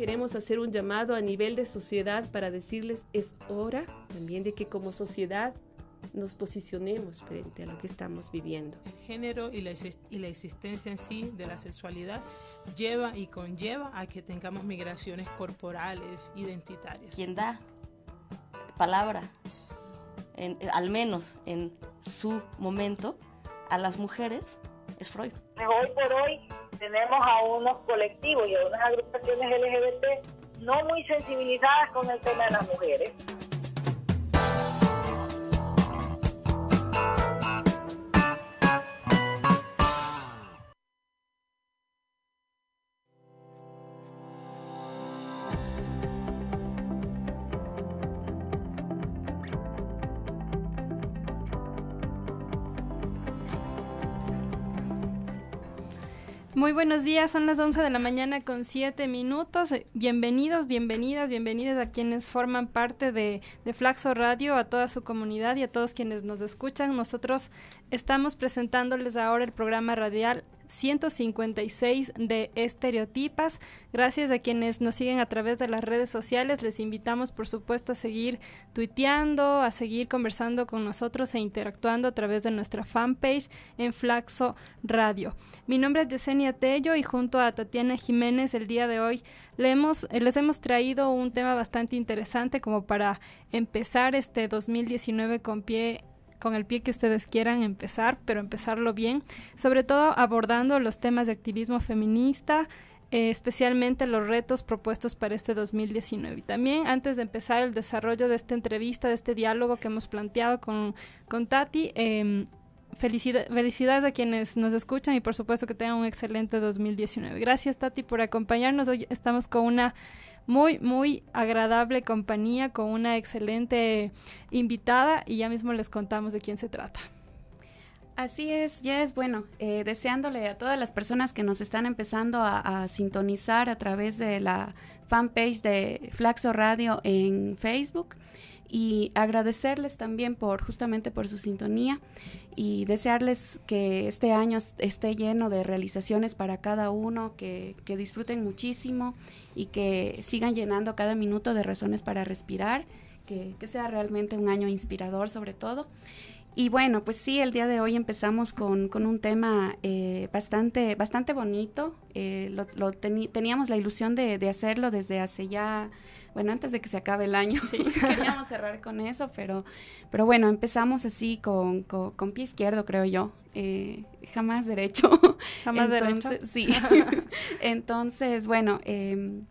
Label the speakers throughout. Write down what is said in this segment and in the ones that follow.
Speaker 1: queremos hacer un llamado a nivel de sociedad para decirles es hora también de que como sociedad nos posicionemos frente a lo que estamos viviendo.
Speaker 2: El género y la, y la existencia en sí de la sexualidad lleva y conlleva a que tengamos migraciones corporales, identitarias. Quien da
Speaker 3: palabra, al
Speaker 1: menos en su momento, a las mujeres es Freud.
Speaker 3: Hoy por hoy tenemos a unos colectivos y a unas agrupaciones LGBT no muy sensibilizadas con el tema de las mujeres
Speaker 2: Muy buenos días, son las 11 de la mañana con 7 minutos. Bienvenidos, bienvenidas, bienvenidas a quienes forman parte de, de, Flaxo Radio, a toda su comunidad y a todos quienes nos escuchan. Nosotros estamos presentándoles ahora el programa radial 156 de Estereotipas. Gracias a quienes nos siguen a través de las redes sociales. Les invitamos, por supuesto, a seguir tuiteando, a seguir conversando con nosotros e interactuando a través de nuestra fanpage en Flaxo Radio. Mi nombre es Yesenia Tello y junto a Tatiana Jiménez el día de hoy les hemos traído un tema bastante interesante como para empezar este 2019 con pie con el pie que ustedes quieran empezar, pero empezarlo bien, sobre todo abordando los temas de activismo feminista, eh, especialmente los retos propuestos para este 2019. Y también antes de empezar el desarrollo de esta entrevista, de este diálogo que hemos planteado con, con Tati, em, felicidades a quienes nos escuchan y por supuesto que tengan un excelente 2019. Gracias Tati por acompañarnos. Hoy estamos con una muy, muy agradable compañía, con una excelente invitada y ya mismo les contamos de quién se trata.
Speaker 1: Así es, ya es bueno,
Speaker 2: eh, deseándole a todas las
Speaker 1: personas que nos están empezando a, a sintonizar a través de la fanpage de Flaxo Radio en Facebook y agradecerles también por justamente por su sintonía y desearles que este año esté lleno de realizaciones para cada uno, que, que disfruten muchísimo y que sigan llenando cada minuto de razones para respirar, que, que sea realmente un año inspirador sobre todo. Y bueno, pues sí, el día de hoy empezamos con, con un tema eh, bastante, bastante bonito. Eh, lo, teníamos la ilusión de, hacerlo desde hace ya, bueno, antes de que se acabe el año. Sí. Queríamos cerrar con eso, pero, pero bueno, empezamos así con, pie izquierdo, creo yo. Eh, jamás derecho. Jamás derecho. Sí. Entonces, bueno, em,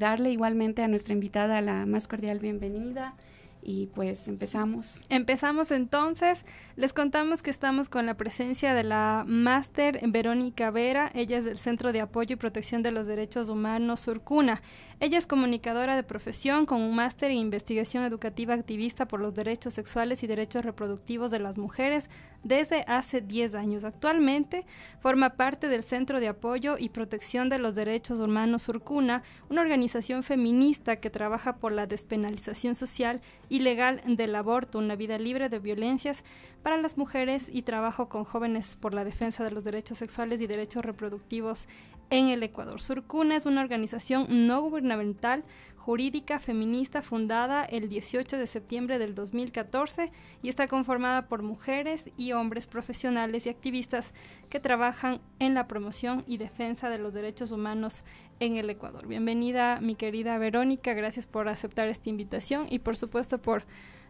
Speaker 1: darle igualmente a
Speaker 2: nuestra invitada la más cordial bienvenida. Y pues empezamos. Empezamos entonces. Les contamos que estamos con la presencia de la máster Verónica Vera. Ella es del Centro de Apoyo y Protección de los Derechos Humanos Surcuna. Ella es comunicadora de profesión con un máster en investigación educativa activista por los derechos sexuales y derechos reproductivos de las mujeres desde hace 10 años. Actualmente forma parte del Centro de Apoyo y Protección de los Derechos Humanos Surcuna, una organización feminista que trabaja por la despenalización social y legal del aborto, una vida libre de violencias para las mujeres y trabajo con jóvenes por la defensa de los derechos sexuales y derechos reproductivos en el Ecuador. Surcuna es una organización no gubernamental jurídica feminista fundada el 18 de septiembre del 2014 y está conformada por mujeres y hombres profesionales y activistas que trabajan en la promoción y defensa de los derechos humanos en el Ecuador. Bienvenida mi querida Verónica, gracias por aceptar esta invitación y por supuesto por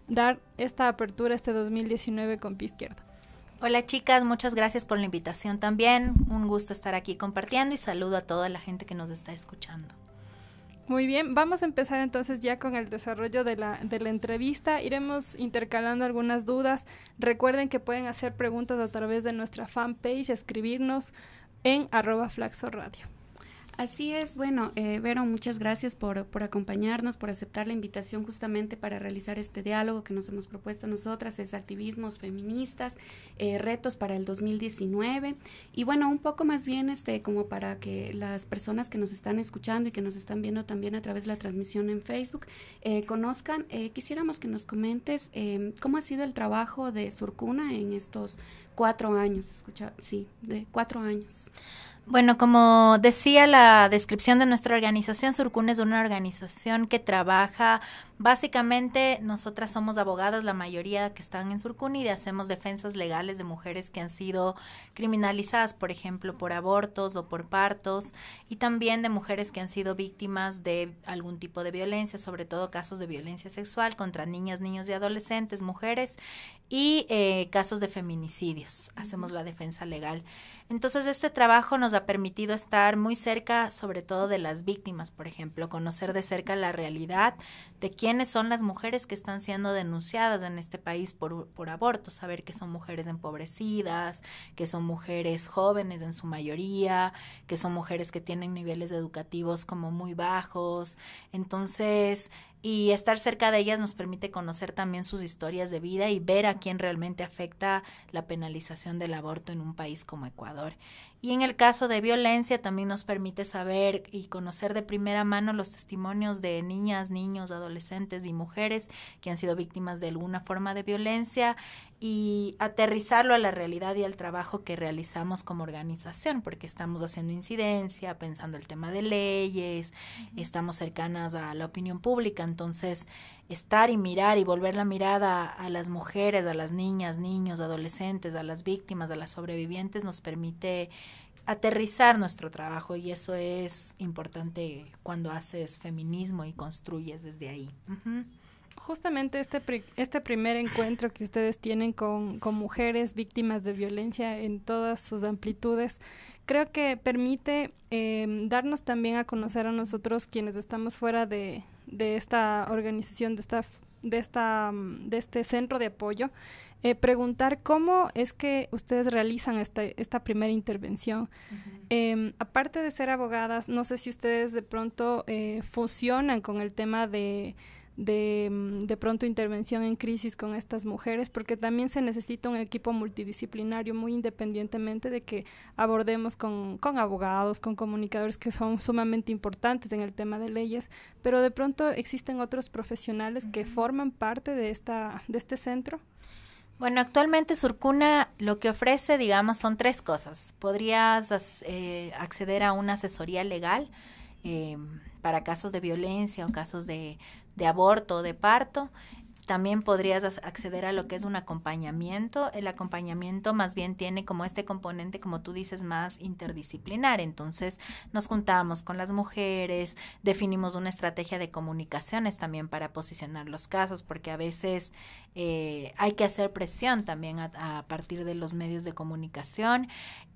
Speaker 2: dar esta apertura este
Speaker 3: 2019 con Pie Izquierda. Hola chicas, muchas gracias por la invitación también. Un gusto estar aquí compartiendo y saludo a toda la gente que nos está escuchando. Muy bien, vamos a
Speaker 2: empezar entonces ya con el desarrollo de la, entrevista. Iremos intercalando algunas dudas. Recuerden que pueden hacer preguntas a través de nuestra fanpage, escribirnos en arroba Radio.
Speaker 1: Así es, bueno, eh, Vero, muchas gracias por, por, acompañarnos, por aceptar la invitación justamente para realizar este diálogo que nos hemos propuesto nosotras, es activismos feministas, eh, retos para el 2019. Y bueno, un poco más bien este, como para que las personas que nos están escuchando y que nos están viendo también a través de la transmisión en Facebook eh, conozcan, quisiéramos que nos comentes em, cómo ha sido el trabajo
Speaker 3: de Surcuna en estos cuatro años, escucha, sí, de cuatro años. Bueno, como decía la descripción de nuestra organización, Surcun es una organización que trabaja Básicamente, nosotras somos abogadas, la mayoría que están en Surcuni, y hacemos defensas legales de mujeres que han sido criminalizadas, por ejemplo, por abortos o por partos, y también de mujeres que han sido víctimas de algún tipo de violencia, sobre todo casos de violencia sexual contra niñas, niños y adolescentes, mujeres, y eh, casos de feminicidios. Hacemos la defensa legal. Entonces, este trabajo nos ha permitido estar muy cerca, sobre todo de las víctimas, por ejemplo, conocer de cerca la realidad de quién son las mujeres que están siendo denunciadas en este país por, por aborto, saber que son mujeres empobrecidas, que son mujeres jóvenes en su mayoría, que son mujeres que tienen niveles educativos como muy bajos. Entonces, y estar cerca de ellas nos permite conocer también sus historias de vida y ver a quién realmente afecta la penalización del aborto en un país como Ecuador. Y en el caso de violencia también nos permite saber y conocer de primera mano los testimonios de niñas, niños, adolescentes y mujeres que han sido víctimas de alguna forma de violencia y aterrizarlo a la realidad y al trabajo que realizamos como organización, porque estamos haciendo incidencia, pensando el tema de leyes, estamos cercanas a la opinión pública, entonces estar y mirar y volver la mirada a las mujeres, a las niñas, niños, adolescentes, a las víctimas, a las sobrevivientes, nos permite aterrizar nuestro trabajo y eso es importante cuando haces feminismo y construyes desde ahí
Speaker 2: justamente este, este primer encuentro que ustedes tienen con, mujeres víctimas de violencia en todas sus amplitudes, creo que permite em, darnos también a conocer a nosotros quienes estamos fuera de, esta organización, de esta de, esta, mm, de este centro de apoyo, eh, preguntar cómo es que ustedes realizan esta, esta primera intervención. Em, aparte de ser abogadas, no sé si ustedes de pronto eh, fusionan con el tema de, de, mm, de pronto intervención en crisis con estas mujeres, porque también se necesita un equipo multidisciplinario, muy independientemente de que abordemos con, con abogados, con comunicadores que son sumamente importantes en el tema de leyes, pero de pronto
Speaker 3: existen otros profesionales que forman parte de, esta, de este centro. Bueno, actualmente Surcuna lo que ofrece, digamos, son tres cosas. Podrías eh, acceder a una asesoría legal eh, para casos de violencia o casos de de aborto o de parto, también podrías acceder a lo que es un acompañamiento. El acompañamiento más bien tiene como este componente, como tú dices, más interdisciplinar. Entonces nos juntamos con las mujeres, definimos una estrategia de comunicaciones también para posicionar los casos, porque a veces eh, hay que hacer presión también a, partir de los medios de comunicación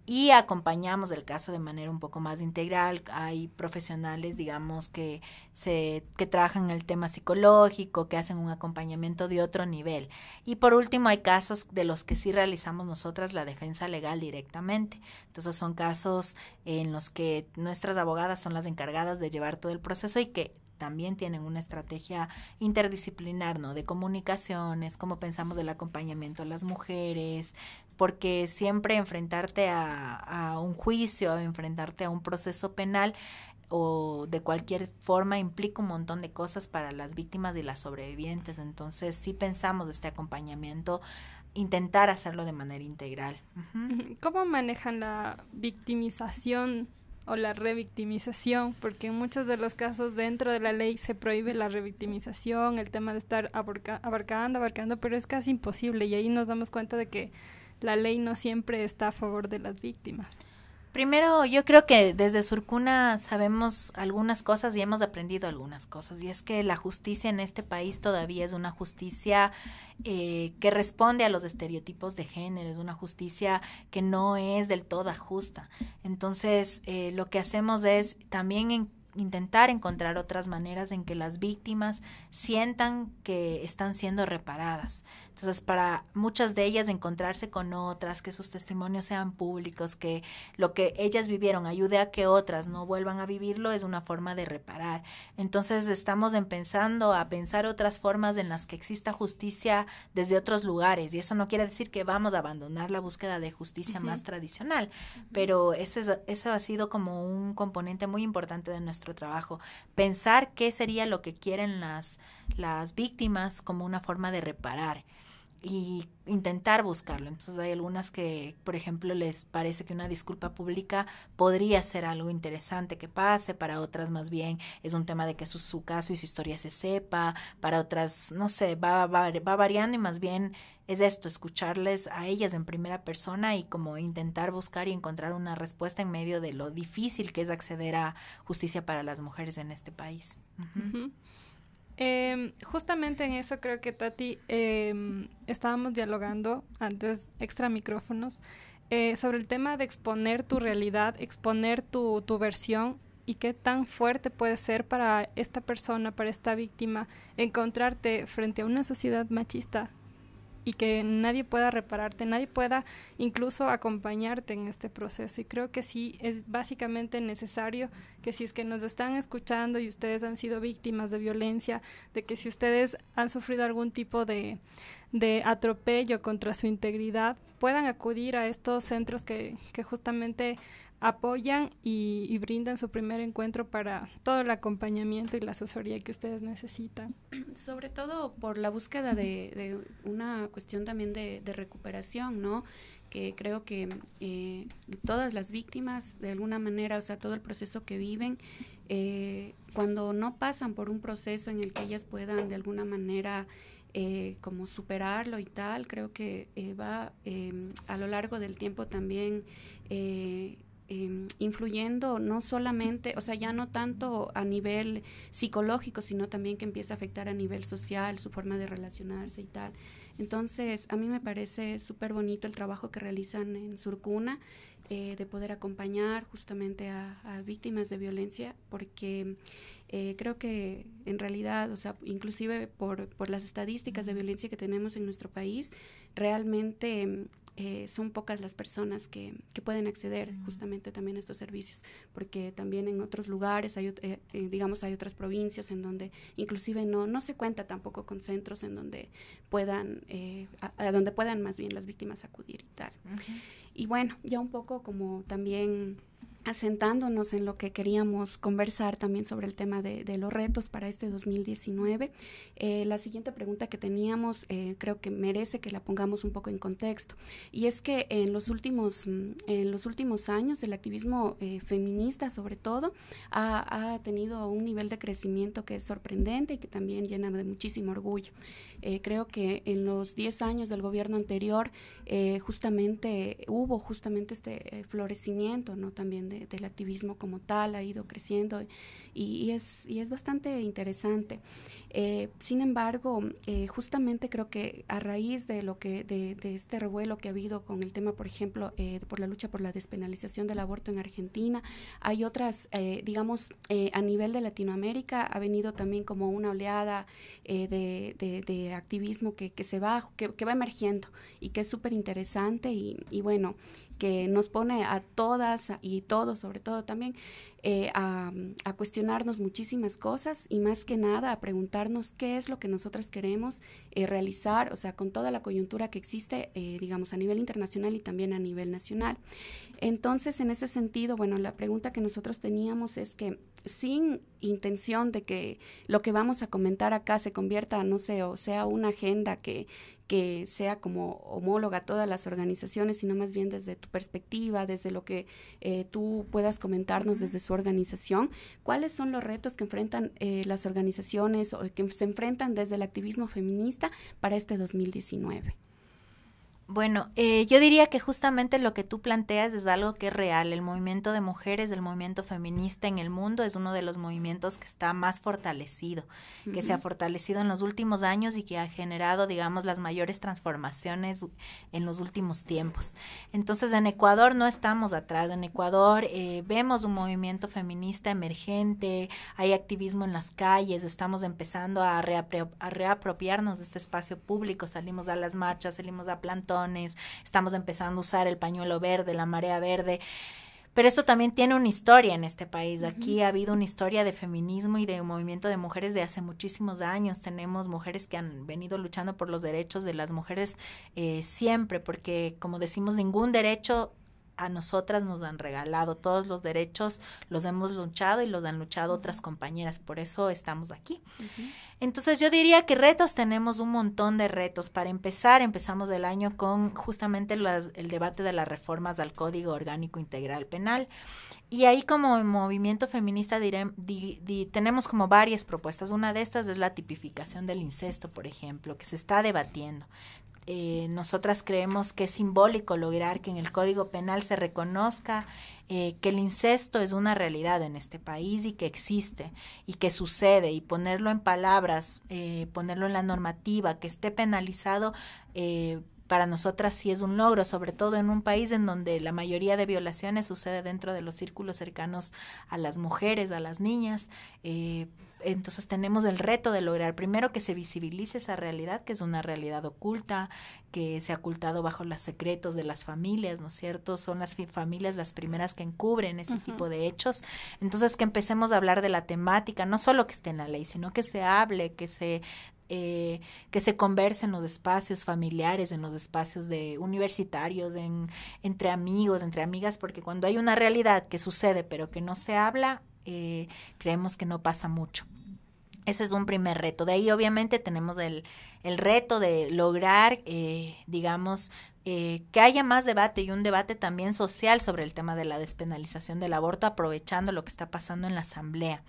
Speaker 3: y acompañamos el caso de manera un poco más integral. Hay profesionales, digamos, que, se, que trabajan el tema psicológico, que hacen un acompañamiento de otro nivel. Y por último, hay casos de los que sí realizamos nosotras la defensa legal directamente. Entonces son casos en los que nuestras abogadas son las encargadas de llevar todo el proceso y que también tienen una estrategia interdisciplinar, ¿no? De comunicaciones, como pensamos del acompañamiento a las mujeres, porque siempre enfrentarte a, un juicio, enfrentarte a un proceso penal o de cualquier forma implica un montón de cosas para las víctimas y las sobrevivientes. Entonces sí pensamos este acompañamiento, intentar hacerlo de manera integral. ¿Cómo manejan la victimización
Speaker 2: o la revictimización? Porque en muchos de los casos dentro de la ley se prohíbe la revictimización, el tema de estar abarcando, abarcando, pero es casi imposible y ahí nos damos cuenta de que la ley no siempre está a favor de las víctimas.
Speaker 3: Primero, yo creo que desde Surcuna sabemos algunas cosas y hemos aprendido algunas cosas. Y es que la justicia en este país todavía es una justicia eh, que responde a los estereotipos de género, es una justicia que no es del todo justa. Entonces, eh, lo que hacemos es también intentar encontrar otras maneras en que las víctimas sientan que están siendo reparadas entonces, para muchas de ellas encontrarse con otras, que sus testimonios sean públicos, que lo que ellas vivieron ayude a que otras no vuelvan a vivirlo, es una forma de reparar. Entonces, estamos empezando a pensar otras formas en las que exista justicia desde otros lugares. Y eso no quiere decir que vamos a abandonar la búsqueda de justicia más tradicional, pero ese, eso ha sido como un componente muy importante de nuestro trabajo. Pensar qué sería lo que quieren las, las víctimas como una forma de reparar y intentar buscarlo. Entonces hay algunas que, por ejemplo, les parece que una disculpa pública podría ser algo interesante que pase, para otras más bien es un tema de que su, su caso y su historia se sepa, para otras, no sé, va, va, variando y más bien es esto, escucharles a ellas en primera persona y como intentar buscar y encontrar una respuesta en medio de lo difícil que es acceder a justicia para las mujeres en este país.
Speaker 2: Em, justamente en eso creo que Tati em, estábamos dialogando antes, extra micrófonos, eh, sobre el tema de exponer tu realidad, exponer tu, tu versión y qué tan fuerte puede ser para esta persona, para esta víctima, encontrarte frente a una sociedad machista y que nadie pueda repararte, nadie pueda incluso acompañarte en este proceso. Y creo que sí es básicamente necesario que si es que nos están escuchando y ustedes han sido víctimas de violencia, de que si ustedes han sufrido algún tipo de, de atropello contra su integridad, puedan acudir a estos centros que, que justamente apoyan y, brindan su primer encuentro para todo el acompañamiento y la asesoría que ustedes necesitan.
Speaker 1: Sobre todo por la búsqueda de, una cuestión también de, recuperación, ¿no? Que creo que eh, todas las víctimas, de alguna manera, o sea, todo el proceso que viven, eh, cuando no pasan por un proceso en el que ellas puedan de alguna manera eh, como superarlo y tal, creo que eh, va eh, a lo largo del tiempo también Em, influyendo no solamente, o sea, ya no tanto a nivel psicológico, sino también que empieza a afectar a nivel social, su forma de relacionarse y tal. Entonces, a mí me parece súper bonito el trabajo que realizan en Surcuna, eh, de poder acompañar justamente a, víctimas de violencia, porque eh, creo que en realidad, o sea, inclusive por, por las estadísticas de violencia que tenemos en nuestro país, realmente em, eh, son pocas las personas que, que pueden acceder justamente también a estos servicios, porque también en otros lugares, hay, eh, eh, digamos, hay otras provincias en donde inclusive no, no se cuenta tampoco con centros en donde puedan, a, donde puedan más bien las víctimas acudir y tal. Y bueno, ya un poco como también asentándonos en lo que queríamos conversar también sobre el tema de, los retos para este 2019. Eh, la siguiente pregunta que teníamos eh, creo que merece que la pongamos un poco en contexto y es que en los últimos, mm, en los últimos años el activismo eh, feminista sobre todo ha, ha, tenido un nivel de crecimiento que es sorprendente y que también llena de muchísimo orgullo. creo que en los 10 años del gobierno anterior justamente hubo justamente este florecimiento ¿no? también de del activismo como tal ha ido creciendo y, es, y es bastante interesante. Eh, sin embargo, eh, justamente creo que a raíz de lo que de, este revuelo que ha habido con el tema, por ejemplo, eh, por la lucha por la despenalización del aborto en Argentina, hay otras, digamos, a nivel de Latinoamérica ha venido también como una oleada de, activismo que, se va, que, va emergiendo y que es súper interesante y, y bueno, que nos pone a todas y todos, sobre todo también, eh, a, cuestionarnos muchísimas cosas y más que nada a preguntarnos qué es lo que nosotros queremos eh, realizar, o sea, con toda la coyuntura que existe, eh, digamos, a nivel internacional y también a nivel nacional. Entonces, en ese sentido, bueno, la pregunta que nosotros teníamos es que sin intención de que lo que vamos a comentar acá se convierta, no sé, o sea, una agenda que que sea como homóloga a todas las organizaciones, sino más bien desde tu perspectiva, desde lo que eh, tú puedas comentarnos desde su organización, cuáles son los retos que enfrentan eh, las organizaciones
Speaker 3: o que se enfrentan desde el activismo feminista para este 2019. Bueno, eh, yo diría que justamente lo que tú planteas es algo que es real. El movimiento de mujeres, el movimiento feminista en el mundo es uno de los movimientos que está más fortalecido, que se ha fortalecido en los últimos años y que ha generado, digamos, las mayores transformaciones en los últimos tiempos. Entonces, en Ecuador no estamos atrás. En Ecuador eh, vemos un movimiento feminista emergente, hay activismo en las calles, estamos empezando a, a reapropiarnos de este espacio público, salimos a las marchas, salimos a plantones estamos empezando a usar el pañuelo verde, la marea verde. Pero esto también tiene una historia en este país. Aquí ha habido una historia de feminismo y de movimiento de mujeres de hace muchísimos años. Tenemos mujeres que han venido luchando por los derechos de las mujeres eh, siempre, porque como decimos, ningún derecho a nosotras nos han regalado. Todos los derechos los hemos luchado y los han luchado otras compañeras. Por eso estamos aquí. Entonces yo diría que retos tenemos un montón de retos. Para empezar, empezamos el año con justamente el debate de las reformas al Código Orgánico Integral Penal. Y ahí como movimiento feminista tenemos como varias propuestas. Una de estas es la tipificación del incesto, por ejemplo, que se está debatiendo eh, nosotras creemos que es simbólico lograr que en el Código Penal se reconozca eh, que el incesto es una realidad en este país y que existe y que sucede y ponerlo en palabras, eh, ponerlo en la normativa, que esté penalizado para nosotras sí es un logro, sobre todo en un país en donde la mayoría de violaciones sucede dentro de los círculos cercanos a las mujeres, a las niñas. Eh, entonces tenemos el reto de lograr primero que se visibilice esa realidad, que es una realidad oculta, que se ha ocultado bajo los secretos de las familias, ¿no es cierto? Son las familias las primeras que encubren ese tipo de hechos. Entonces que empecemos a hablar de la temática, no solo que esté en la ley, sino que se hable, que se eh, que se converse en los espacios familiares, en los espacios de universitarios, en, entre amigos, entre amigas, porque cuando hay una realidad que sucede pero que no se habla, eh, creemos que no pasa mucho. Ese es un primer reto. De ahí obviamente tenemos el, el reto de lograr, eh, digamos, eh, que haya más debate y un debate también social sobre el tema de la despenalización del aborto, aprovechando lo que está pasando en la Asamblea.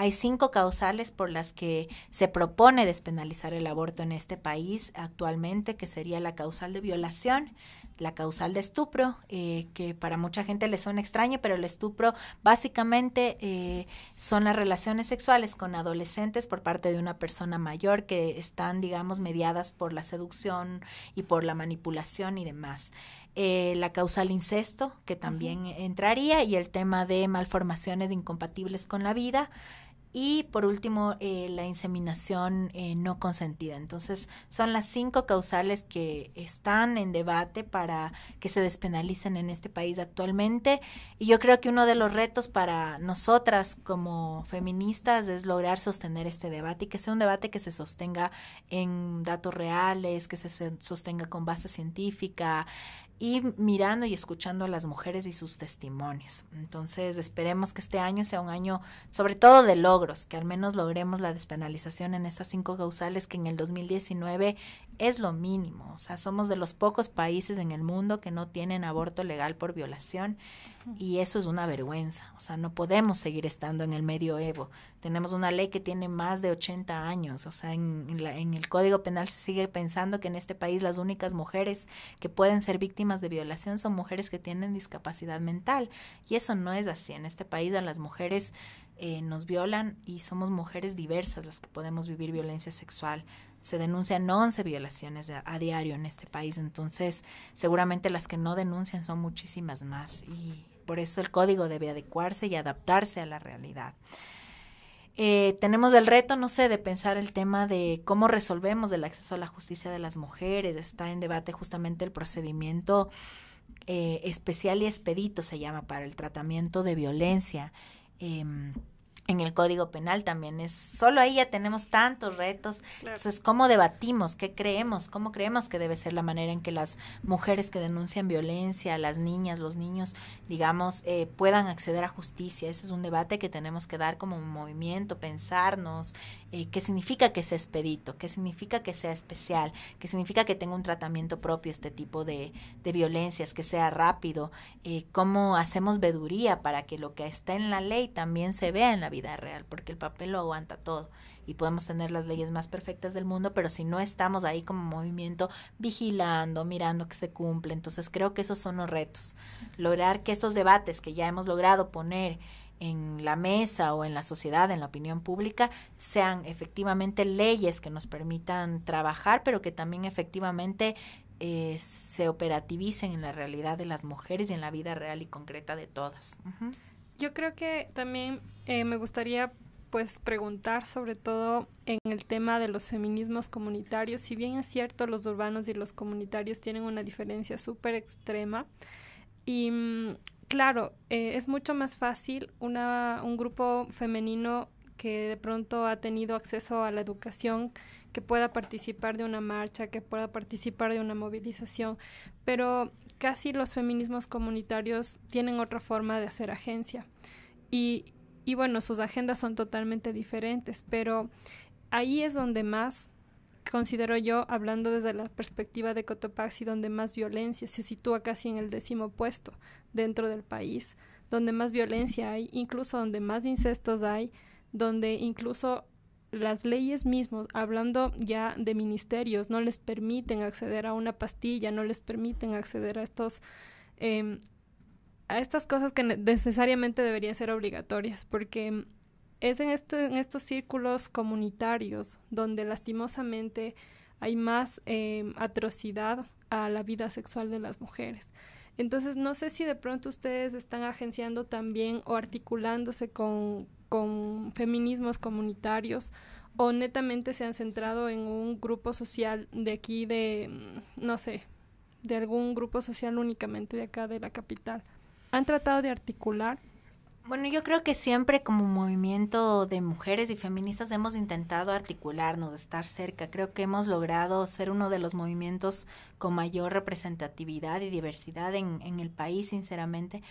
Speaker 3: Hay cinco causales por las que se propone despenalizar el aborto en este país actualmente, que sería la causal de violación, la causal de estupro, eh, que para mucha gente le suena extraño, pero el estupro básicamente eh, son las relaciones sexuales con adolescentes por parte de una persona mayor que están, digamos, mediadas por la seducción y por la manipulación y demás. Eh, la causal incesto, que también entraría, y el tema de malformaciones incompatibles con la vida, y por último, eh, la inseminación eh, no consentida. Entonces, son las cinco causales que están en debate para que se despenalicen en este país actualmente. Y yo creo que uno de los retos para nosotras como feministas es lograr sostener este debate y que sea un debate que se sostenga en datos reales, que se sostenga con base científica, y mirando y escuchando a las mujeres y sus testimonios. Entonces, esperemos que este año sea un año sobre todo de logros, que al menos logremos la despenalización en estas cinco causales que en el 2019 es lo mínimo. O sea, somos de los pocos países en el mundo que no tienen aborto legal por violación y eso es una vergüenza. O sea, no podemos seguir estando en el medioevo. Tenemos una ley que tiene más de 80 años. O sea, en, el Código Penal se sigue pensando que en este país las únicas mujeres que pueden ser víctimas de violación son mujeres que tienen discapacidad mental. Y eso no es así. En este país las mujeres eh, nos violan y somos mujeres diversas las que podemos vivir violencia sexual se denuncian 11 violaciones a, diario en este país, entonces seguramente las que no denuncian son muchísimas más y por eso el código debe adecuarse y adaptarse a la realidad. Eh, tenemos el reto, no sé, de pensar el tema de cómo resolvemos el acceso a la justicia de las mujeres. Está en debate justamente el procedimiento eh, especial y expedito, se llama, para el tratamiento de violencia. Em, en el Código Penal también es, solo ahí ya tenemos tantos retos, entonces cómo debatimos, qué creemos, cómo creemos que debe ser la manera en que las mujeres que denuncian violencia, las niñas, los niños, digamos, eh, puedan acceder a justicia, ese es un debate que tenemos que dar como movimiento, pensarnos, eh, qué significa que sea expedito, qué significa que sea especial, qué significa que tenga un tratamiento propio este tipo de, de violencias, que sea rápido, eh, cómo hacemos veduría para que lo que está en la ley también se vea en la vida real, porque el papel lo aguanta todo y podemos tener las leyes más perfectas del mundo, pero si no estamos ahí como movimiento vigilando, mirando que se cumple, entonces creo que esos son los retos, lograr que estos debates que ya hemos logrado poner, en la mesa o en la sociedad, en la opinión pública, sean efectivamente leyes que nos permitan trabajar, pero que también efectivamente eh, se operativicen en la realidad de las mujeres y en la vida real y concreta de todas.
Speaker 2: Yo creo que también eh, me gustaría pues preguntar sobre todo en el tema de los feminismos comunitarios. Si bien es cierto, los urbanos y los comunitarios tienen una diferencia súper extrema y mm, claro, eh, es mucho más fácil una, un grupo femenino que de pronto ha tenido acceso a la educación, que pueda participar de una marcha, que pueda participar de una movilización, pero casi los feminismos comunitarios tienen otra forma de hacer agencia. Y, y bueno, sus agendas son totalmente diferentes, pero ahí es donde más considero yo, hablando desde la perspectiva de Cotopaxi, donde más violencia se sitúa casi en el décimo puesto dentro del país, donde más violencia hay, incluso donde más incestos hay, donde incluso las leyes mismos, hablando ya de ministerios, no les permiten acceder a una pastilla, no les permiten acceder a estos... Em, a estas cosas que necesariamente deberían ser obligatorias, porque es en, este, en estos círculos comunitarios donde lastimosamente hay más eh, atrocidad a la vida sexual de las mujeres. Entonces, no sé si de pronto ustedes están agenciando también o articulándose con, con feminismos comunitarios o netamente se han centrado en un grupo social de aquí, de, mm, no sé,
Speaker 3: de algún grupo social únicamente de acá de la capital. ¿Han tratado de articular? Bueno, yo creo que siempre como movimiento de mujeres y feministas hemos intentado articularnos, estar cerca. Creo que hemos logrado ser uno de los movimientos con mayor representatividad y diversidad en, el país, sinceramente.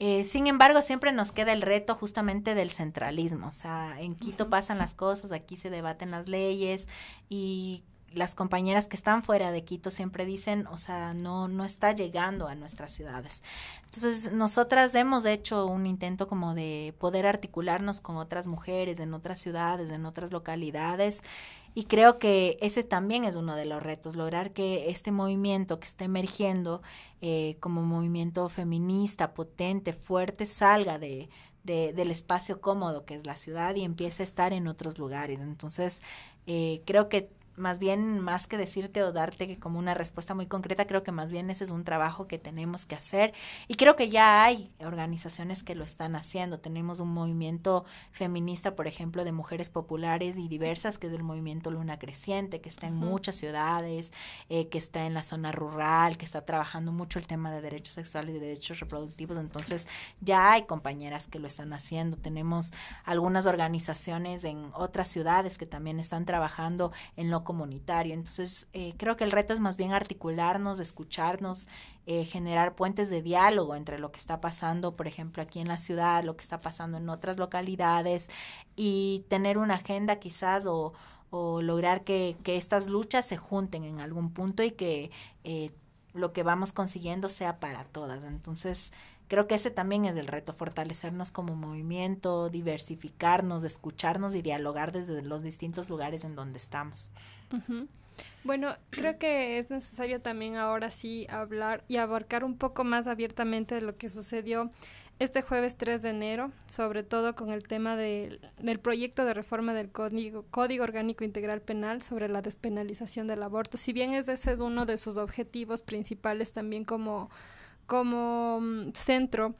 Speaker 3: Eh, sin embargo, siempre nos queda el reto justamente del centralismo. O sea, en Quito pasan las cosas, aquí se debaten las leyes y las compañeras que están fuera de Quito siempre dicen, o sea, no, no está llegando a nuestras ciudades. Entonces, nosotras hemos hecho un intento como de poder articularnos con otras mujeres en otras ciudades, en otras localidades, y creo que ese también es uno de los retos, lograr que este movimiento que está emergiendo eh, como movimiento feminista, potente, fuerte, salga de, del espacio cómodo que es la ciudad y empiece a estar en otros lugares. Entonces, eh, creo que más bien, más que decirte o darte como una respuesta muy concreta, creo que más bien ese es un trabajo que tenemos que hacer y creo que ya hay organizaciones que lo están haciendo. Tenemos un movimiento feminista, por ejemplo, de mujeres populares y diversas, que es el movimiento Luna Creciente, que está en muchas ciudades, eh, que está en la zona rural, que está trabajando mucho el tema de derechos sexuales y derechos reproductivos. Entonces, ya hay compañeras que lo están haciendo. Tenemos algunas organizaciones en otras ciudades que también están trabajando en lo comunitario. Entonces, eh, creo que el reto es más bien articularnos, escucharnos, eh, generar puentes de diálogo entre lo que está pasando, por ejemplo, aquí en la ciudad, lo que está pasando en otras localidades y tener una agenda quizás o, o lograr que, estas luchas se junten en algún punto y que eh, lo que vamos consiguiendo sea para todas. Entonces, Creo que ese también es el reto, fortalecernos como movimiento, diversificarnos, escucharnos y dialogar desde los distintos lugares en donde estamos.
Speaker 2: Bueno, creo que es necesario también ahora sí hablar y abarcar un poco más abiertamente de lo que sucedió este jueves 3 de enero, sobre todo con el tema del proyecto de reforma del Código, Código Orgánico Integral Penal sobre la despenalización del aborto. Si bien ese es uno de sus objetivos principales también como como mm, centro,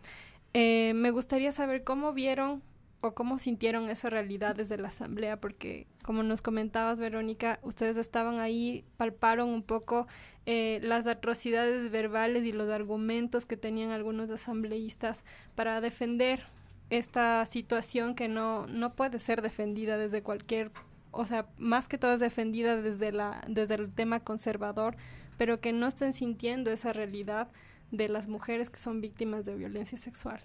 Speaker 2: eh, me gustaría saber cómo vieron o cómo sintieron esa realidad desde la asamblea, porque como nos comentabas, Verónica, ustedes estaban ahí, palparon un poco eh, las atrocidades verbales y los argumentos que tenían algunos asambleístas para defender esta situación que no, no puede ser defendida desde cualquier, o sea, más que todo es defendida desde, la, desde el tema conservador, pero que no estén sintiendo esa realidad de las mujeres que son víctimas de violencia sexual.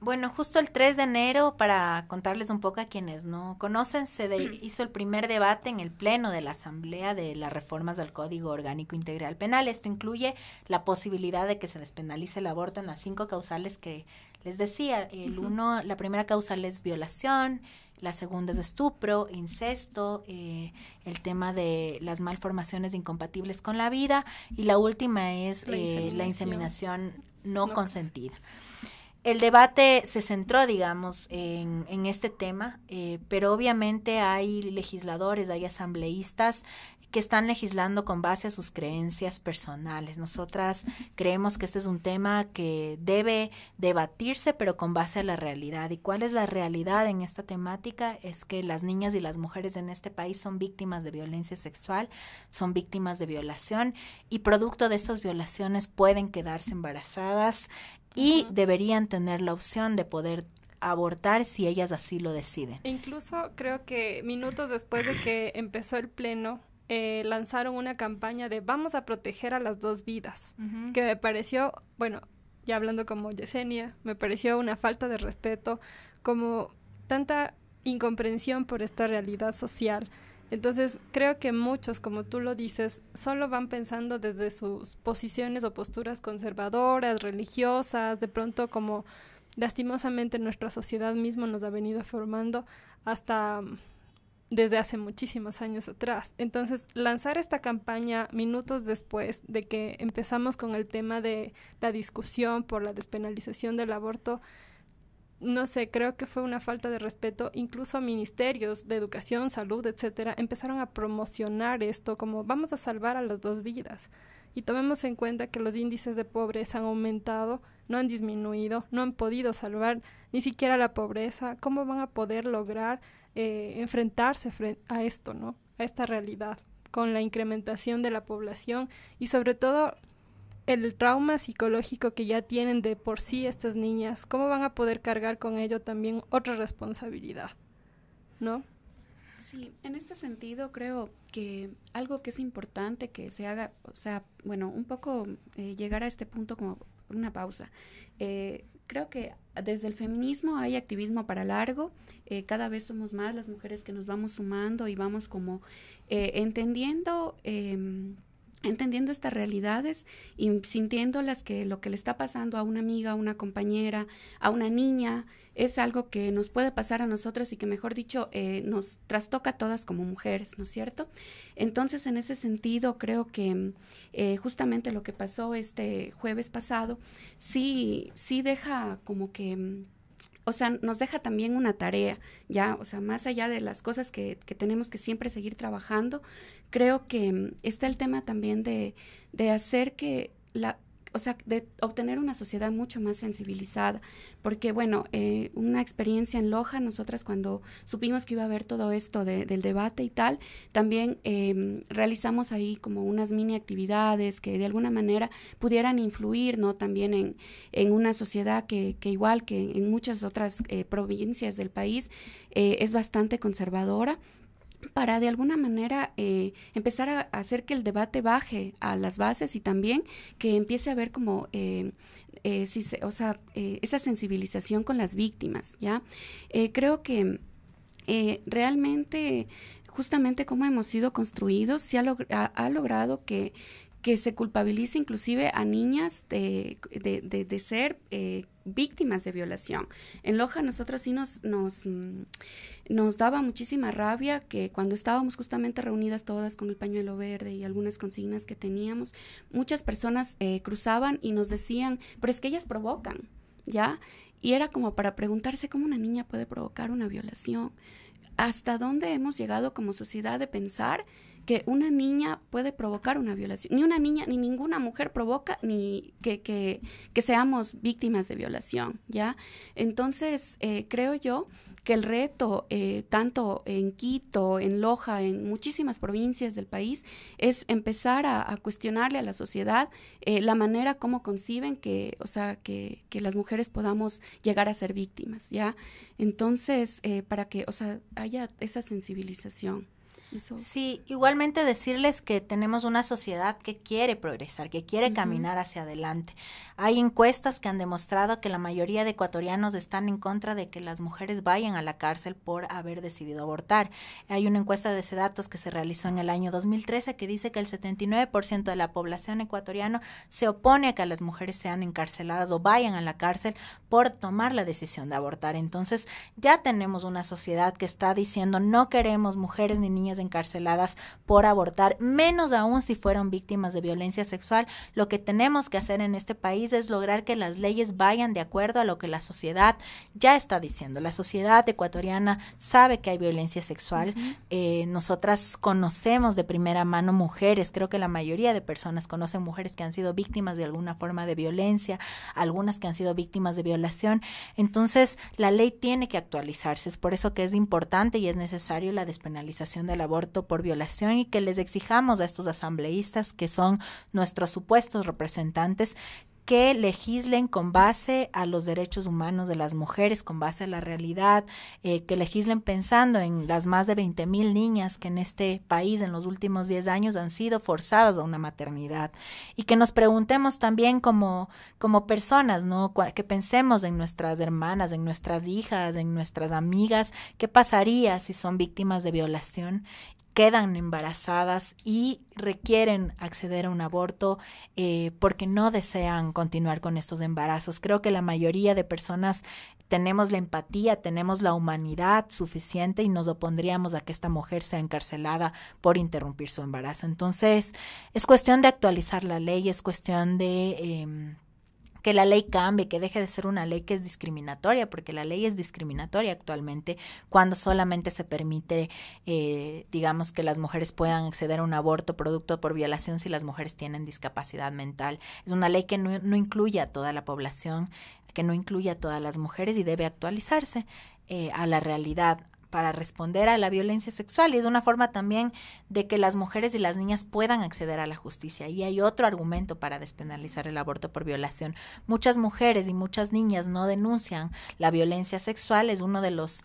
Speaker 3: Bueno, justo el 3 de enero, para contarles un poco a quienes no conocen, se mm. hizo el primer debate en el Pleno de la Asamblea de las reformas del Código Orgánico Integral Penal. Esto incluye la posibilidad de que se despenalice el aborto en las cinco causales que les decía. El uno, la primera causal es violación, la segunda es estupro, incesto, eh, el tema de las malformaciones incompatibles con la vida y la última es la, eh, inseminación. no, consentida. El debate se centró, digamos, en, este tema, eh, pero obviamente hay legisladores, hay asambleístas que están legislando con base a sus creencias personales. Nosotras creemos que este es un tema que debe debatirse, pero con base a la realidad. ¿Y cuál es la realidad en esta temática? Es que las niñas y las mujeres en este país son víctimas de violencia sexual, son víctimas de violación y producto de estas violaciones pueden quedarse embarazadas y deberían tener la opción de poder abortar si ellas así lo deciden.
Speaker 2: Incluso creo que minutos después de que empezó el pleno, eh, lanzaron una campaña de vamos a proteger a las dos vidas, que me pareció, bueno, ya hablando como Yesenia, me pareció una falta de respeto, como tanta incomprensión por esta realidad social. Entonces, creo que muchos, como tú lo dices, solo van pensando desde sus posiciones o posturas conservadoras, religiosas, de pronto como lastimosamente nuestra sociedad mismo nos ha venido formando hasta desde hace muchísimos años atrás. Entonces, lanzar esta campaña minutos después de que empezamos con el tema de la discusión por la despenalización del aborto, no sé, creo que fue una falta de respeto. Incluso ministerios de educación, salud, etcétera, empezaron a promocionar esto como vamos a salvar a las dos vidas. Y tomemos en cuenta que los índices de pobreza han aumentado, no han disminuido, no han podido salvar ni siquiera la pobreza. ¿Cómo van a poder lograr eh, enfrentarse a esto, ¿no? A esta realidad, con la incrementación de la población y sobre todo el trauma psicológico que ya tienen de por sí estas niñas, ¿cómo van a poder cargar con ello también otra responsabilidad? ¿No?
Speaker 1: Sí, en este sentido creo que algo que es importante que se haga, o sea, bueno, un poco eh, llegar a este punto como una pausa. Eh, creo que desde el feminismo hay activismo para largo, eh, cada vez somos más las mujeres que nos vamos sumando y vamos como eh, entendiendo em, entendiendo estas realidades y sintiéndolas que lo que le está pasando a una amiga, a una compañera, a una niña, es algo que nos puede pasar a nosotras y que, mejor dicho, eh, nos trastoca a todas como mujeres, ¿no es cierto? Entonces, en ese sentido, creo que eh, justamente lo que pasó este jueves pasado, sí, sí deja como que mm, o sea, nos deja también una tarea, ¿ya? O sea, más allá de las cosas que, que tenemos que siempre seguir trabajando, creo que mm, está el tema también de, de hacer que la, o sea, de obtener una sociedad mucho más sensibilizada, porque bueno, eh, una experiencia en Loja, nosotras cuando supimos que iba a haber todo esto del debate y tal, también em, realizamos ahí como unas mini actividades que de alguna manera pudieran influir, ¿no? También en, una sociedad que, igual que en muchas otras eh, provincias del país eh, es bastante conservadora para de alguna manera eh, empezar a hacer que el debate baje a las bases y también que empiece a ver como eh, eh, si o sea, esa sensibilización con las víctimas, ¿ya? creo que realmente, justamente como hemos sido construidos, se ha, logrado que, que se culpabilice inclusive a niñas de, ser víctimas de violación. En Loja nosotros sí nos, nos, mm, nos daba muchísima rabia que cuando estábamos justamente reunidas todas con el pañuelo verde y algunas consignas que teníamos, muchas personas eh, cruzaban y nos decían, pero es que ellas provocan, ¿ya? Y era como para preguntarse cómo una niña puede provocar una violación. ¿Hasta dónde hemos llegado como sociedad de pensar que una niña puede provocar una violación. Ni una niña, ni ninguna mujer provoca ni que, seamos víctimas de violación, ¿ya? Entonces, eh, creo yo que el reto, eh, tanto en Quito, en Loja, en muchísimas provincias del país, es empezar a, cuestionarle a la sociedad eh, la manera como conciben que, o sea, que, las mujeres podamos llegar a ser víctimas, ¿ya? Entonces, para que, o sea, haya esa sensibilización.
Speaker 3: Sí, igualmente decirles que tenemos una sociedad que quiere progresar, que quiere caminar hacia adelante. Hay encuestas que han demostrado que la mayoría de ecuatorianos están en contra de que las mujeres vayan a la cárcel por haber decidido abortar. Hay una encuesta de datos que se realizó en el año 2013 que dice que el 79% de la población ecuatoriana se opone a que las mujeres sean encarceladas o vayan a la cárcel por tomar la decisión de abortar. Entonces, ya tenemos una sociedad que está diciendo no queremos mujeres ni niñas encarceladas por abortar, menos aún si fueron víctimas de violencia sexual. Lo que tenemos que hacer en este país es lograr que las leyes vayan de acuerdo a lo que la sociedad ya está diciendo. La sociedad ecuatoriana sabe que hay violencia sexual. Eh, nosotras conocemos de primera mano mujeres, creo que la mayoría de personas conocen mujeres que han sido víctimas de alguna forma de violencia, algunas que han sido víctimas de violación. Entonces, la ley tiene que actualizarse. Es por eso que es importante y es necesario la despenalización del aborto aborto por violación y que les exijamos a estos asambleístas que son nuestros supuestos representantes que legislen con base a los derechos humanos de las mujeres, con base a la realidad, eh, que legislen pensando en las más de 20 mil niñas que en este país en los últimos 10 años han sido forzadas a una maternidad y que nos preguntemos también como, como personas, ¿no? que pensemos en nuestras hermanas, en nuestras hijas, en nuestras amigas, qué pasaría si son víctimas de violación quedan embarazadas y requieren acceder a un aborto eh, porque no desean continuar con estos embarazos. Creo que la mayoría de personas tenemos la empatía, tenemos la humanidad suficiente y nos opondríamos a que esta mujer sea encarcelada por interrumpir su embarazo. Entonces, es cuestión de actualizar la ley, es cuestión de... Em, que la ley cambie, que deje de ser una ley que es discriminatoria, porque la ley es discriminatoria actualmente cuando solamente se permite, eh, digamos, que las mujeres puedan acceder a un aborto producto por violación si las mujeres tienen discapacidad mental. Es una ley que no, incluye a toda la población que no incluye a todas las mujeres y debe actualizarse eh, a la realidad, para responder a la violencia sexual y es una forma también de que las mujeres y las niñas puedan acceder a la justicia. Y hay otro argumento para despenalizar el aborto por violación. Muchas mujeres y muchas niñas no denuncian la violencia sexual, es uno de los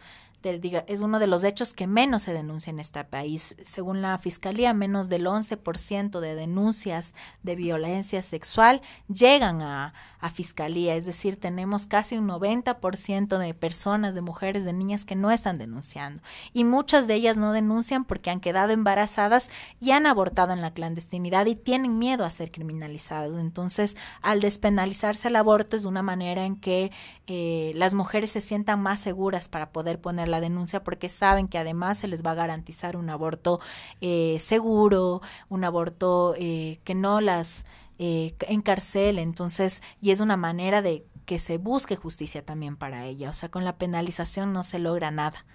Speaker 3: es uno de los hechos que menos se denuncia en este país. Según la Fiscalía, menos del 11% de denuncias de violencia sexual llegan a, Fiscalía, es decir, tenemos casi un 90% de personas, de mujeres, de niñas que no están denunciando. Y muchas de ellas no denuncian porque han quedado embarazadas y han abortado en la clandestinidad y tienen miedo a ser criminalizadas. Entonces, al despenalizarse el aborto es una manera en que eh, las mujeres se sientan más seguras para poder poner la denuncia porque saben que además se les va a garantizar un aborto eh, seguro, un aborto eh, que no las eh, encarcele. Entonces, y es una manera de que se busque justicia también para ella. O sea, con la penalización no se logra nada.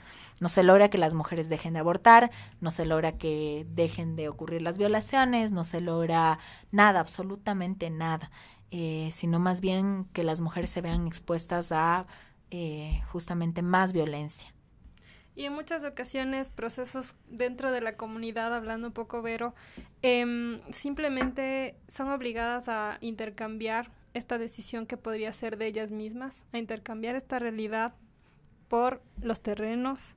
Speaker 3: No se logra que las mujeres dejen de abortar, no se logra que dejen de ocurrir las violaciones, no se logra nada, absolutamente nada. Eh, sino más bien que las mujeres se vean expuestas a justamente más violencia
Speaker 2: y en muchas ocasiones procesos dentro de la comunidad, hablando un poco Vero, em, simplemente son obligadas a intercambiar esta decisión que podría ser de ellas mismas, a intercambiar esta realidad por los terrenos.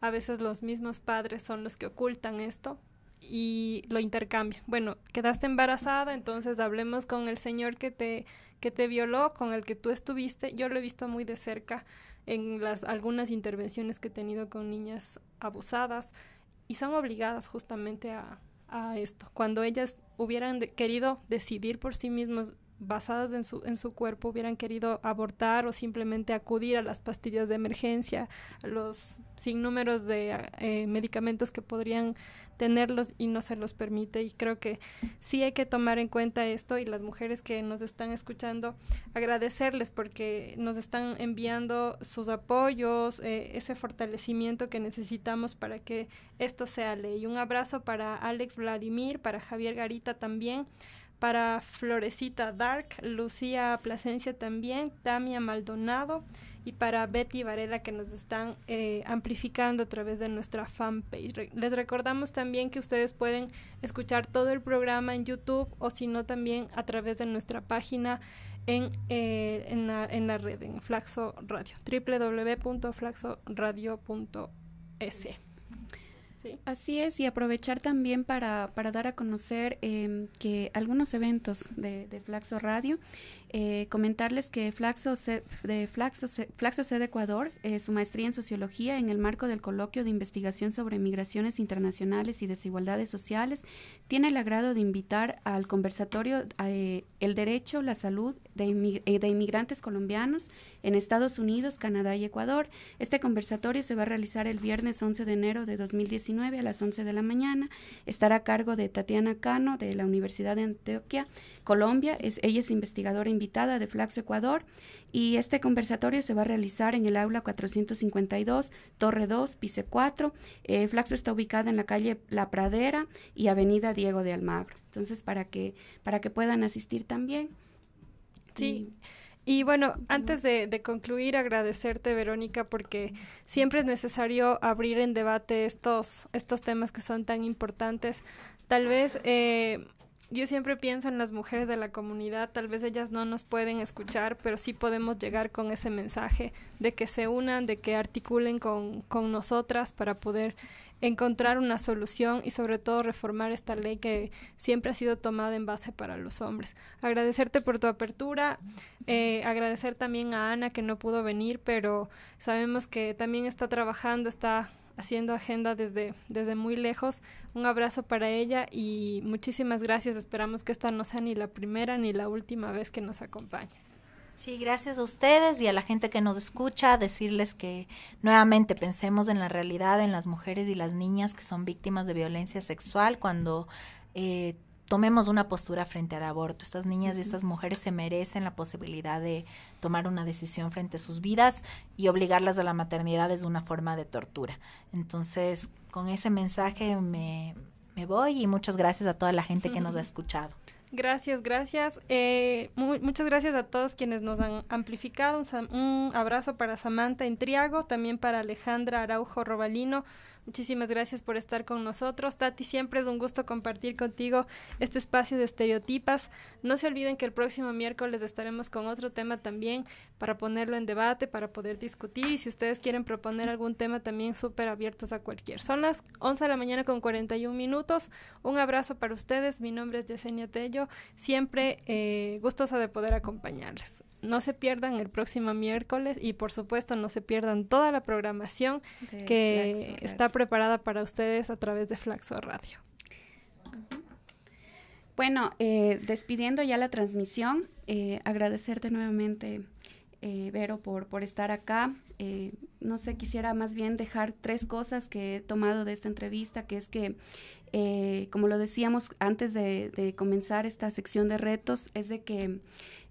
Speaker 2: A veces los mismos padres son los que ocultan esto y lo intercambian. Bueno, quedaste embarazada, entonces hablemos con el señor que te, que te violó, con el que tú estuviste. Yo lo he visto muy de cerca en las algunas intervenciones que he tenido con niñas abusadas y son obligadas justamente a, esto. Cuando ellas hubieran querido decidir por sí mismas basadas en su, en su cuerpo hubieran querido abortar o simplemente acudir a las pastillas de emergencia, a los sinnúmeros de eh, medicamentos que podrían tenerlos y no se los permite. Y creo que sí hay que tomar en cuenta esto y las mujeres que nos están escuchando, agradecerles porque nos están enviando sus apoyos, eh, ese fortalecimiento que necesitamos para que esto sea ley. Un abrazo para Alex Vladimir, para Javier Garita también para Florecita Dark, Lucía Plasencia también, Tamia Maldonado y para Betty Varela que nos están eh, amplificando a través de nuestra fanpage. les recordamos también que ustedes pueden escuchar todo el programa en YouTube o si no también a través de nuestra página en, eh, en, la, en la, red, en Flaxo Radio, www.flaxoradio.es. Sí. Así
Speaker 1: es, y aprovechar también para, para dar a conocer em, que algunos eventos de, de Flaxo Radio eh, comentarles que Flaxo, C, de de Ecuador, eh, su maestría en sociología en el marco del coloquio de investigación sobre migraciones internacionales y desigualdades sociales, tiene el agrado de invitar al conversatorio eh, El derecho, la salud de, de, inmigrantes colombianos en Estados Unidos, Canadá y Ecuador. Este conversatorio se va a realizar el viernes 11 de enero de 2019 a las 11 de la mañana. Estará a cargo de Tatiana Cano de la Universidad de Antioquia Colombia. Es, ella es investigadora invitada de Flaxo Ecuador y este conversatorio se va a realizar en el aula 452, Torre 2, Pise 4. Flaxo está ubicada en la calle La Pradera y Avenida Diego de Almagro. Entonces, para que, para que puedan asistir
Speaker 2: también. Sí. Y bueno, antes de, concluir, agradecerte, Verónica, porque siempre es necesario abrir en debate estos, estos temas que son tan importantes. Tal vez eh, yo siempre pienso en las mujeres de la comunidad, tal vez ellas no nos pueden escuchar, pero sí podemos llegar con ese mensaje de que se unan, de que articulen con, nosotras para poder encontrar una solución y sobre todo reformar esta ley que siempre ha sido tomada en base para los hombres. Agradecerte por tu apertura, eh, agradecer también a Ana que no pudo venir, pero sabemos que también está trabajando, está haciendo agenda desde, desde muy lejos. Un abrazo para ella y muchísimas gracias. Esperamos que esta no sea ni la primera ni la última vez que nos acompañes.
Speaker 3: Sí, gracias a ustedes y a la gente que nos escucha, decirles que nuevamente pensemos en la realidad, en las mujeres y las niñas que son víctimas de violencia sexual cuando eh, tomemos una postura frente al aborto. Estas niñas y estas mujeres se merecen la posibilidad de tomar una decisión frente a sus vidas y obligarlas a la maternidad es una forma de tortura. Entonces, con ese mensaje me, voy y muchas gracias a toda la gente que nos ha escuchado.
Speaker 2: Gracias, gracias. Eh, muchas gracias a todos quienes nos han amplificado. Un, abrazo para Samantha Intriago, también para Alejandra Araujo Robalino. Muchísimas gracias por estar con nosotros. Tati, siempre es un gusto compartir contigo este espacio de estereotipas. No se olviden que el próximo miércoles estaremos con otro tema también para ponerlo en debate, para poder discutir. Y si ustedes quieren proponer algún tema también súper abiertos a cualquier. Son las 11 de la mañana con 41 minutos. Un abrazo para ustedes. Mi nombre es Yesenia Tello. Siempre eh, gustosa de poder acompañarles no se pierdan el próximo miércoles y por supuesto no se pierdan toda la programación que está preparada para ustedes a través de Flaxo Radio. Bueno, eh, despidiendo ya la
Speaker 1: transmisión, eh, agradecerte nuevamente, eh, Vero, por, por estar acá. no sé, quisiera más bien dejar tres cosas que he tomado de esta entrevista, que es que como lo decíamos antes de, comenzar esta sección de retos, es de que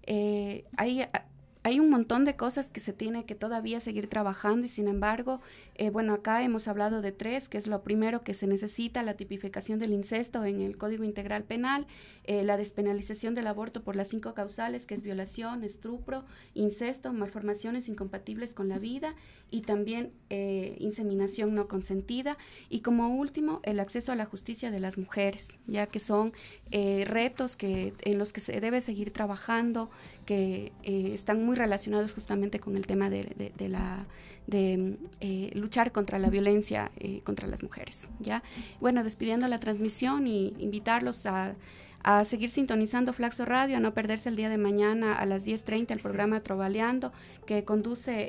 Speaker 1: eh, hay ah, hay un montón de cosas que se tiene que todavía seguir trabajando y sin embargo, eh, bueno, acá hemos hablado de tres, que es lo primero que se necesita, la tipificación del incesto en el Código Integral Penal, eh, la despenalización del aborto por las cinco causales, que es violación, estupro, incesto, malformaciones incompatibles con la vida y también eh, inseminación no consentida. Y como último, el acceso a la justicia de las mujeres, ya que son retos que, en los que se debe seguir trabajando, que eh, están muy relacionados justamente con el tema de, la de eh, luchar contra la violencia eh, contra las mujeres. ¿ya? Bueno, despidiendo la transmisión y invitarlos a, a seguir sintonizando Flaxo Radio, a no perderse el día de mañana a las 10.30 el programa Trovaleando que conduce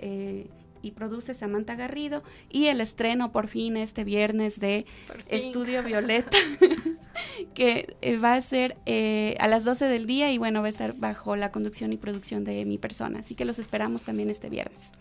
Speaker 1: y produce Samantha Garrido y el estreno por fin este viernes de Estudio Violeta que eh, va a ser eh, a las 12 del día y bueno va a estar bajo la conducción y producción de mi persona así que los esperamos también este viernes.